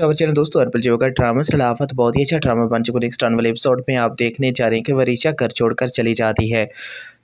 खबर तो चैनल दोस्तों अर्पल जीव का ड्रामा सलाफत बहुत ही अच्छा ड्रामा बन चुका नेक्स्ट आने वाले एपिसोड में आप देखने जा रहे हैं कि वरीशा घर छोड़कर चली जाती है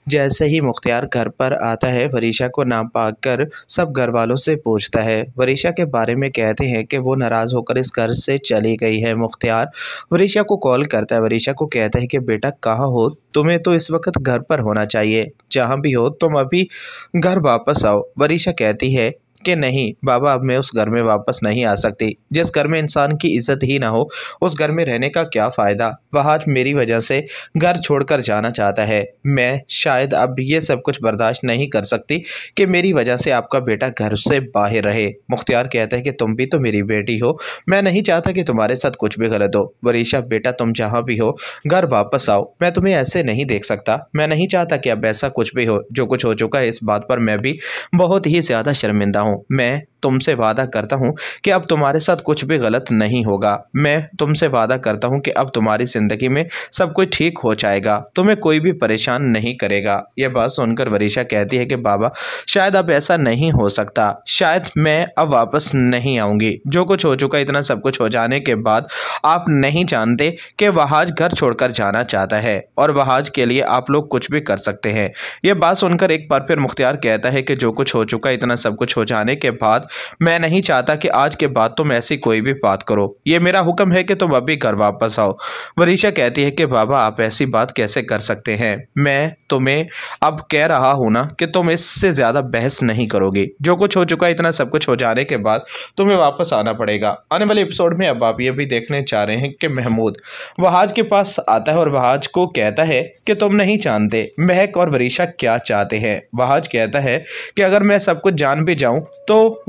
जैसे ही मुख्तियार घर पर आता है वरीशा को नाम पाकर सब घर वालों से पूछता है वरीशा के बारे में कहते हैं कि वो नाराज़ होकर इस घर से चली गई है मुख्तियार वरीशा को कॉल करता है वरीशा को कहता है कि बेटा कहाँ हो तुम्हें तो इस वक्त घर पर होना चाहिए जहाँ भी हो तुम अभी घर वापस आओ वरीशा कहती है कि नहीं बाबा अब मैं उस घर में वापस नहीं आ सकती जिस घर में इंसान की इज्जत ही ना हो उस घर में रहने का क्या फ़ायदा वह आज मेरी वजह से घर छोड़कर जाना चाहता है मैं शायद अब ये सब कुछ बर्दाश्त नहीं कर सकती कि मेरी वजह से आपका बेटा घर से बाहर रहे मुख्तियार कहता है कि तुम भी तो मेरी बेटी हो मैं नहीं चाहता कि तुम्हारे साथ कुछ भी गलत हो वरीशा बेटा तुम जहाँ भी हो घर वापस आओ मैं तुम्हें ऐसे नहीं देख सकता मैं नहीं चाहता कि अब ऐसा कुछ भी हो जो कुछ हो चुका है इस बात पर मैं भी बहुत ही ज़्यादा शर्मिंदा हूँ हूँ मैं तुमसे वादा करता हूँ कि अब तुम्हारे साथ कुछ भी गलत नहीं होगा मैं तुमसे वादा करता हूँ कि अब तुम्हारी ज़िंदगी में सब कुछ ठीक हो जाएगा तुम्हें कोई भी परेशान नहीं करेगा यह बात सुनकर वरीशा कहती है कि बाबा शायद अब ऐसा नहीं हो सकता शायद मैं अब वापस नहीं आऊँगी जो कुछ हो चुका इतना सब कुछ हो जाने के बाद आप नहीं जानते कि वहाज घर छोड़कर जाना चाहता है और वहाज के लिए आप लोग कुछ भी कर सकते हैं यह बात सुनकर एक बार फिर मुख्तियार कहता है कि जो कुछ हो चुका इतना सब कुछ हो जाने जाने के बाद मैं नहीं चाहता कि आज के बाद तुम ऐसी कोई भी बात करो ये मेरा हुक्म है कि तुम अभी घर वापस आओ वरीशा कहती है कि बाबा आप ऐसी बात कैसे कर सकते हैं मैं तुम्हें अब कह रहा हूँ ना कि तुम इससे ज़्यादा बहस नहीं करोगे जो कुछ हो चुका है इतना सब कुछ हो जाने के बाद तुम्हें वापस आना पड़ेगा आने वाले एपिसोड में अब आप ये भी देखने चाह रहे हैं कि महमूद वहाज के पास आता है और वहाज को कहता है कि तुम नहीं जानते महक और वरीशा क्या चाहते हैं वहाज कहता है कि अगर मैं सब कुछ जान भी जाऊं तो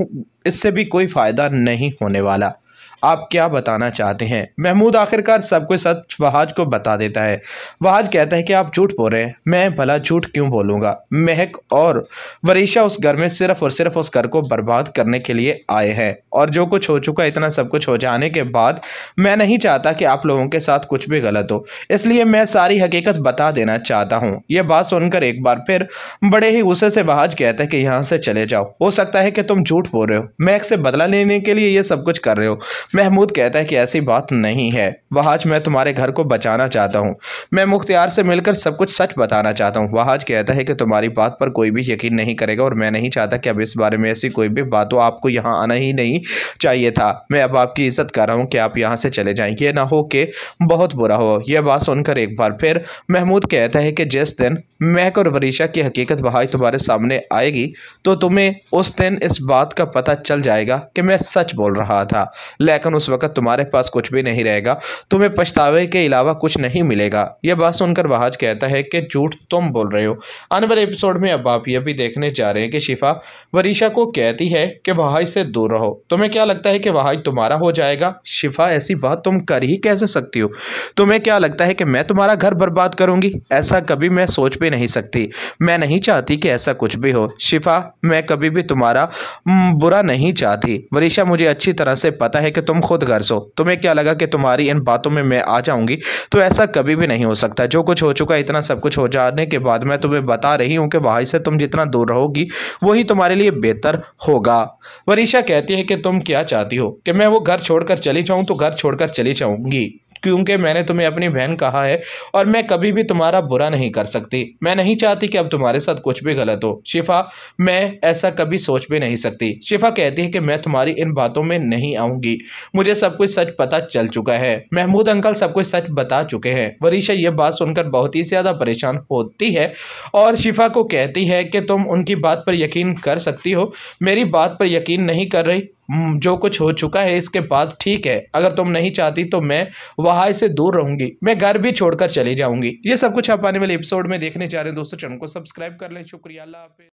इससे भी कोई फ़ायदा नहीं होने वाला आप क्या बताना चाहते हैं महमूद आखिरकार सब कुछ सच वहाज को बता देता है वहाज कहता है कि आप झूठ बोल रहे हैं मैं भला झूठ क्यों बोलूँगा महक और वरीशा उस घर में सिर्फ और सिर्फ उस घर को बर्बाद करने के लिए आए हैं और जो कुछ हो चुका इतना सब कुछ हो जाने के बाद मैं नहीं चाहता कि आप लोगों के साथ कुछ भी गलत हो इसलिए मैं सारी हकीकत बता देना चाहता हूँ यह बात सुनकर एक बार फिर बड़े ही गुस्से से वहाज कहता है कि यहाँ से चले जाओ हो सकता है कि तुम झूठ बोल रहे हो महक से बदला लेने के लिए यह सब कुछ कर रहे हो महमूद कहता है कि ऐसी बात नहीं है वहाज मैं तुम्हारे घर को बचाना चाहता हूँ मैं मुख्तियार से मिलकर सब कुछ सच बताना चाहता हूँ वहाज कहता है कि तुम्हारी बात पर कोई भी यकीन नहीं करेगा और मैं नहीं चाहता कि अब इस बारे में ऐसी कोई भी बात हो आपको यहाँ आना ही नहीं चाहिए था मैं अब आपकी इज्जत कर रहा हूँ कि आप यहाँ से चले जाएँ ये ना हो कि बहुत बुरा हो यह बात सुनकर एक बार फिर महमूद कहता है कि जिस दिन महक और वरीशा की हकीकत वहाज तुम्हारे सामने आएगी तो तुम्हें उस दिन इस बात का पता चल जाएगा कि मैं सच बोल रहा था लेकिन लेकिन उस वक़्त तुम्हारे पास कुछ भी नहीं रहेगा तुम्हें पछतावे के अलावा कुछ नहीं मिलेगा यह बात सुनकर बहाज कहता है कि झूठ तुम बोल रहे हो आने वाले एपिसोड में अब आप यह भी देखने जा रहे हैं कि शिफा वरीशा को कहती है कि वहाज से दूर रहो तुम्हें क्या लगता है कि वहाज तुम्हारा हो जाएगा शिफा ऐसी बात तुम कर ही कैसे सकती हो तुम्हें क्या लगता है कि मैं तुम्हारा घर बर्बाद करूंगी ऐसा कभी मैं सोच भी नहीं सकती मैं नहीं चाहती कि ऐसा कुछ भी हो शिफा मैं कभी भी तुम्हारा बुरा नहीं चाहती वरीशा मुझे अच्छी तरह से पता है कि तुम खुद गर्ज हो तुम्हें क्या लगा कि तुम्हारी इन बातों में मैं आ जाऊंगी तो ऐसा कभी भी नहीं हो सकता जो कुछ हो चुका इतना सब कुछ हो जाने के बाद मैं तुम्हें बता रही हूं कि भाई से तुम जितना दूर रहोगी वही तुम्हारे लिए बेहतर होगा वरीशा कहती है कि तुम क्या चाहती हो कि मैं वो घर छोड़कर चली जाऊँ तो घर छोड़कर चली जाऊँगी क्योंकि मैंने तुम्हें अपनी बहन कहा है और मैं कभी भी तुम्हारा बुरा नहीं कर सकती मैं नहीं चाहती कि अब तुम्हारे साथ कुछ भी गलत हो शिफा मैं ऐसा कभी सोच भी नहीं सकती शिफा कहती है कि मैं तुम्हारी इन बातों में नहीं आऊँगी मुझे सब कुछ सच पता चल चुका है महमूद अंकल सब कुछ सच बता चुके हैं वरीशा यह बात सुनकर बहुत ही ज़्यादा परेशान होती है और शिफा को कहती है कि तुम उनकी बात पर यकीन कर सकती हो मेरी बात पर यकीन नहीं कर रही हम्म, जो कुछ हो चुका है इसके बाद ठीक है अगर तुम नहीं चाहती तो मैं वहाँ से दूर रहूँगी मैं घर भी छोड़कर चली जाऊँगी ये सब कुछ आप आने वाले एपिसोड में देखने जा रहे हैं दोस्तों चैनल को सब्सक्राइब कर लें शुक्रिया अल्लाह हाफिज़